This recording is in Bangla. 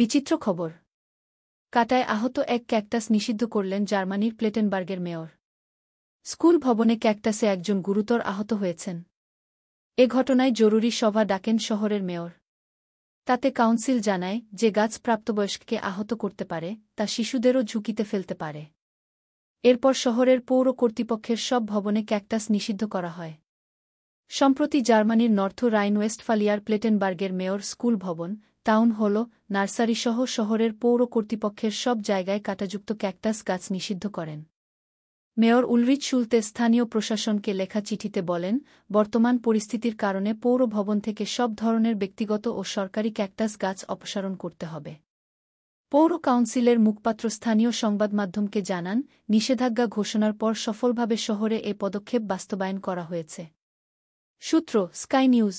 বিচিত্র খবর কাটায় আহত এক ক্যাকটাস নিষিদ্ধ করলেন জার্মানির প্লেটেনবার্গের মেয়র স্কুল ভবনে ক্যাকটাসে একজন গুরুতর আহত হয়েছেন এ ঘটনায় জরুরি সভা ডাকেন শহরের মেয়র তাতে কাউন্সিল জানায় যে গাছ প্রাপ্তবয়স্ককে আহত করতে পারে তা শিশুদেরও ঝুঁকিতে ফেলতে পারে এরপর শহরের পৌর কর্তৃপক্ষের সব ভবনে ক্যাকটাস নিষিদ্ধ করা হয় সম্প্রতি জার্মানির নর্থ রাইন ওয়েস্টফালিয়ার প্লেটেনবার্গের মেয়র স্কুল ভবন টাউন হল নার্সারিসহ শহরের পৌর কর্তৃপক্ষের সব জায়গায় কাটাযুক্ত ক্যাকটাস গাছ নিষিদ্ধ করেন মেয়র উলরিচ শুলতে স্থানীয় প্রশাসনকে লেখা চিঠিতে বলেন বর্তমান পরিস্থিতির কারণে পৌর ভবন থেকে সব ধরনের ব্যক্তিগত ও সরকারি ক্যাকটাস গাছ অপসারণ করতে হবে পৌর কাউন্সিলের মুখপাত্র স্থানীয় সংবাদ মাধ্যমকে জানান নিষেধাজ্ঞা ঘোষণার পর সফলভাবে শহরে এ পদক্ষেপ বাস্তবায়ন করা হয়েছে সূত্র স্কাই নিউজ